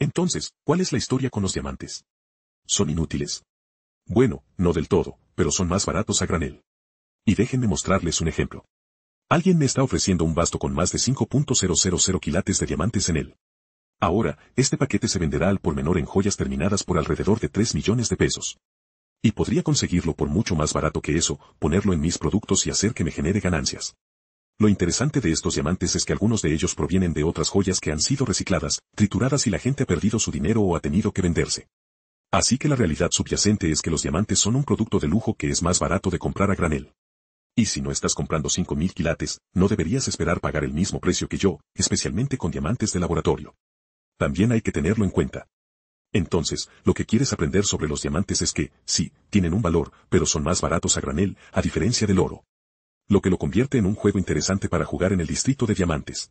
Entonces, ¿cuál es la historia con los diamantes? ¿Son inútiles? Bueno, no del todo, pero son más baratos a granel. Y déjenme mostrarles un ejemplo. Alguien me está ofreciendo un basto con más de 5.000 quilates de diamantes en él. Ahora, este paquete se venderá al por menor en joyas terminadas por alrededor de 3 millones de pesos. Y podría conseguirlo por mucho más barato que eso, ponerlo en mis productos y hacer que me genere ganancias. Lo interesante de estos diamantes es que algunos de ellos provienen de otras joyas que han sido recicladas, trituradas y la gente ha perdido su dinero o ha tenido que venderse. Así que la realidad subyacente es que los diamantes son un producto de lujo que es más barato de comprar a granel. Y si no estás comprando 5.000 quilates, no deberías esperar pagar el mismo precio que yo, especialmente con diamantes de laboratorio. También hay que tenerlo en cuenta. Entonces, lo que quieres aprender sobre los diamantes es que, sí, tienen un valor, pero son más baratos a granel, a diferencia del oro lo que lo convierte en un juego interesante para jugar en el distrito de diamantes.